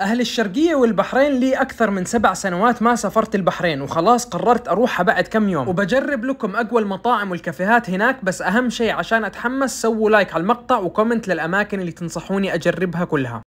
أهل الشرقية والبحرين لي أكثر من سبع سنوات ما سافرت البحرين وخلاص قررت أروحها بعد كم يوم وبجرب لكم أقوى المطاعم والكافيهات هناك بس أهم شيء عشان أتحمس سووا لايك على المقطع وكومنت للأماكن اللي تنصحوني أجربها كلها